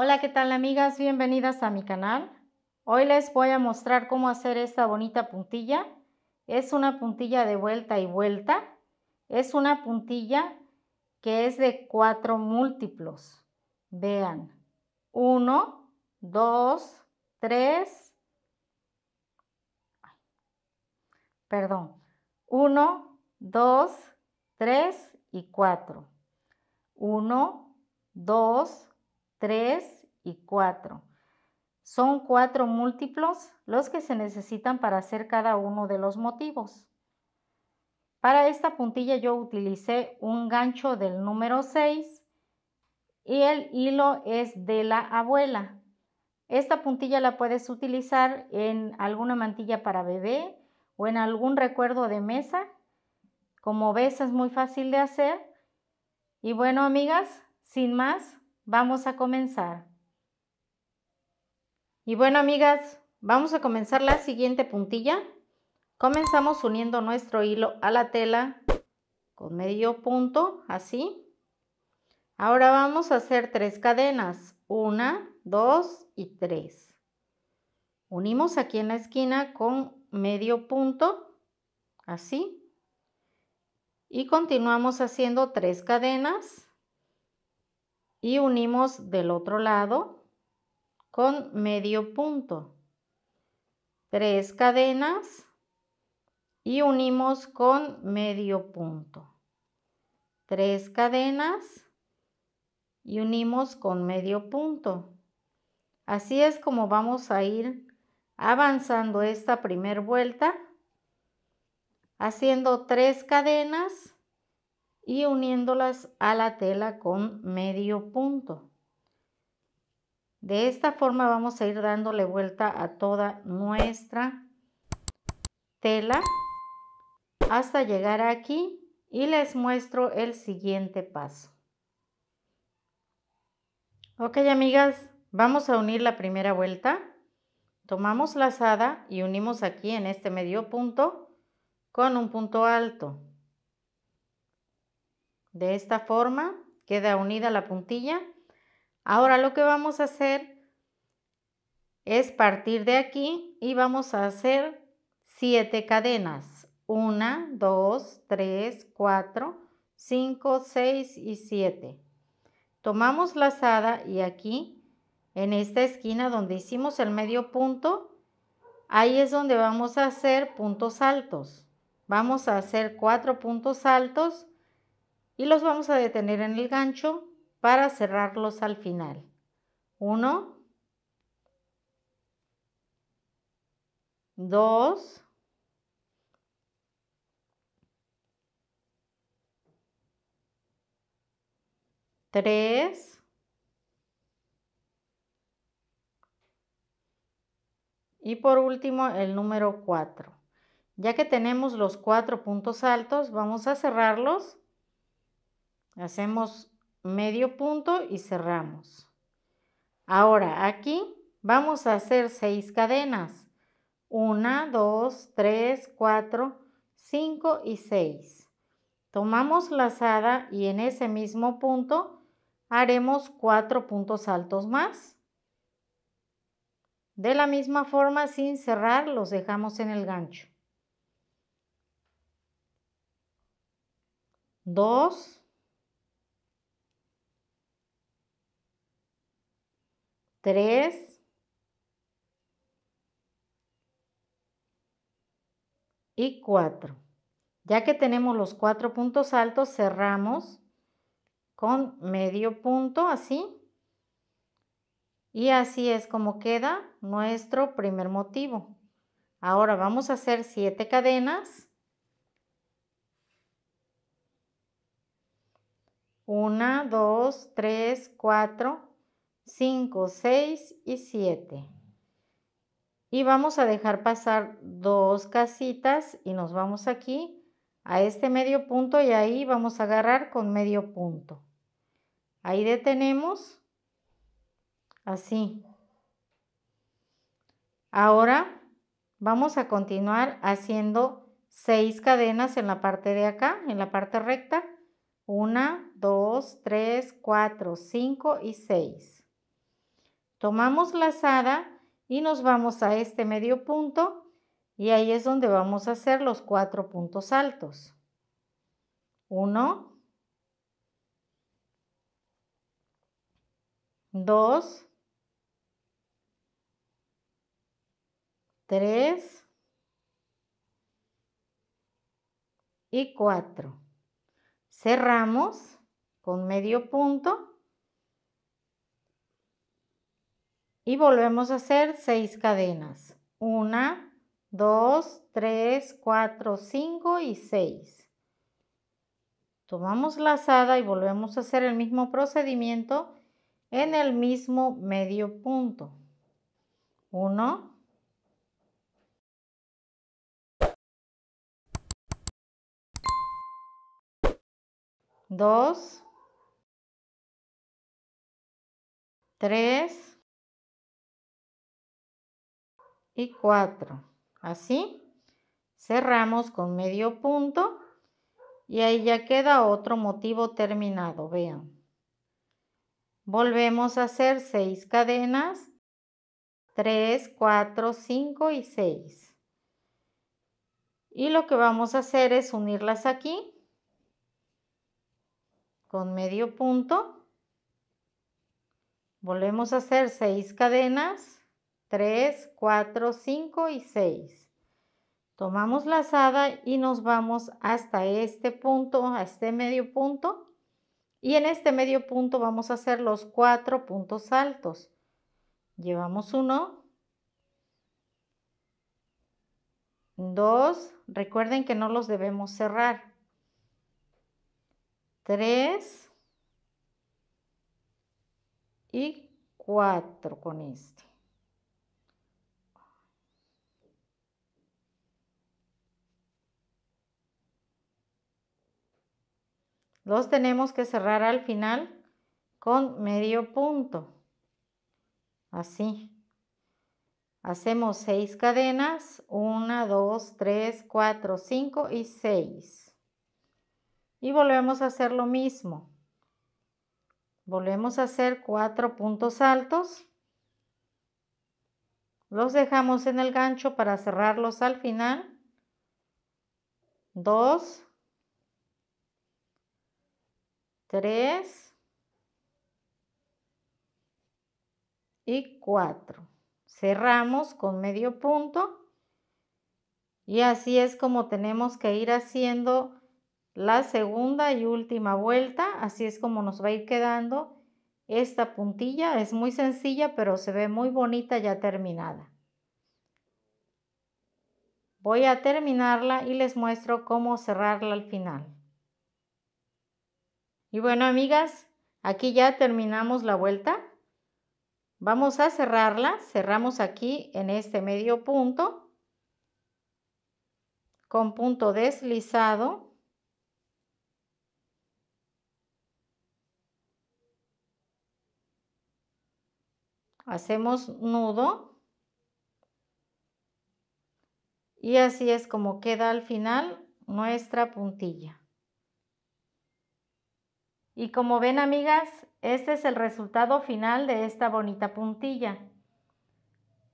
Hola, ¿qué tal amigas? Bienvenidas a mi canal. Hoy les voy a mostrar cómo hacer esta bonita puntilla. Es una puntilla de vuelta y vuelta. Es una puntilla que es de cuatro múltiplos. Vean, 1, 2, 3, perdón, 1, 2, 3 y 4. 1, 2, 3 y 4. Son cuatro múltiplos los que se necesitan para hacer cada uno de los motivos. Para esta puntilla yo utilicé un gancho del número 6 y el hilo es de la abuela. Esta puntilla la puedes utilizar en alguna mantilla para bebé o en algún recuerdo de mesa. Como ves es muy fácil de hacer. Y bueno amigas, sin más, vamos a comenzar. Y bueno, amigas, vamos a comenzar la siguiente puntilla. Comenzamos uniendo nuestro hilo a la tela con medio punto, así. Ahora vamos a hacer tres cadenas, una, dos y tres. Unimos aquí en la esquina con medio punto, así. Y continuamos haciendo tres cadenas y unimos del otro lado con medio punto. Tres cadenas y unimos con medio punto. Tres cadenas y unimos con medio punto. Así es como vamos a ir avanzando esta primer vuelta haciendo tres cadenas y uniéndolas a la tela con medio punto. De esta forma vamos a ir dándole vuelta a toda nuestra tela hasta llegar aquí y les muestro el siguiente paso. Ok amigas, vamos a unir la primera vuelta. Tomamos lazada y unimos aquí en este medio punto con un punto alto. De esta forma queda unida la puntilla. Ahora lo que vamos a hacer es partir de aquí y vamos a hacer 7 cadenas. 1, 2, 3, 4, 5, 6 y 7. Tomamos lazada y aquí en esta esquina donde hicimos el medio punto, ahí es donde vamos a hacer puntos altos. Vamos a hacer 4 puntos altos y los vamos a detener en el gancho para cerrarlos al final. Uno. Dos. Tres. y por último el número cuatro. Ya que tenemos los cuatro puntos altos, vamos a cerrarlos Hacemos medio punto y cerramos. Ahora aquí vamos a hacer seis cadenas. 1, 2, 3, 4, 5 y 6. Tomamos lazada y en ese mismo punto haremos 4 puntos altos más. De la misma forma, sin cerrar, los dejamos en el gancho. 2, 3 y 4. Ya que tenemos los 4 puntos altos, cerramos con medio punto así. Y así es como queda nuestro primer motivo. Ahora vamos a hacer 7 cadenas. 1, 2, 3, 4, 5, 6 y 7. Y vamos a dejar pasar dos casitas y nos vamos aquí a este medio punto y ahí vamos a agarrar con medio punto. Ahí detenemos. Así. Ahora vamos a continuar haciendo seis cadenas en la parte de acá, en la parte recta. 1, 2, 3, 4, 5 y 6 Tomamos lazada y nos vamos a este medio punto y ahí es donde vamos a hacer los cuatro puntos altos. Uno, dos, tres y cuatro. Cerramos con medio punto y volvemos a hacer 6 cadenas. 1, 2, 3, 4, 5 y 6. Tomamos lazada y volvemos a hacer el mismo procedimiento en el mismo medio punto. 1, 2, 3, y 4. Así. Cerramos con medio punto y ahí ya queda otro motivo terminado, vean. Volvemos a hacer 6 cadenas, 3, 4, 5 y 6. Y lo que vamos a hacer es unirlas aquí con medio punto. Volvemos a hacer 6 cadenas, 3, 4, 5 y 6. Tomamos lazada y nos vamos hasta este punto, a este medio punto. Y en este medio punto vamos a hacer los cuatro puntos altos. Llevamos 1 2 recuerden que no los debemos cerrar. 3 y 4 con esto Los tenemos que cerrar al final con medio punto. Así. Hacemos seis cadenas, 1, 2, 3, 4, 5 y 6. Y volvemos a hacer lo mismo. Volvemos a hacer cuatro puntos altos. Los dejamos en el gancho para cerrarlos al final. 2, 3 y 4. Cerramos con medio punto y así es como tenemos que ir haciendo la segunda y última vuelta. Así es como nos va a ir quedando esta puntilla. Es muy sencilla pero se ve muy bonita ya terminada. Voy a terminarla y les muestro cómo cerrarla al final. Y bueno, amigas, aquí ya terminamos la vuelta. Vamos a cerrarla, cerramos aquí en este medio punto con punto deslizado. Hacemos nudo y así es como queda al final nuestra puntilla. Y como ven amigas, este es el resultado final de esta bonita puntilla.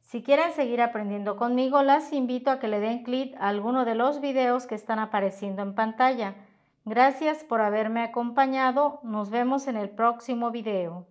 Si quieren seguir aprendiendo conmigo, las invito a que le den clic a alguno de los videos que están apareciendo en pantalla. Gracias por haberme acompañado. Nos vemos en el próximo video.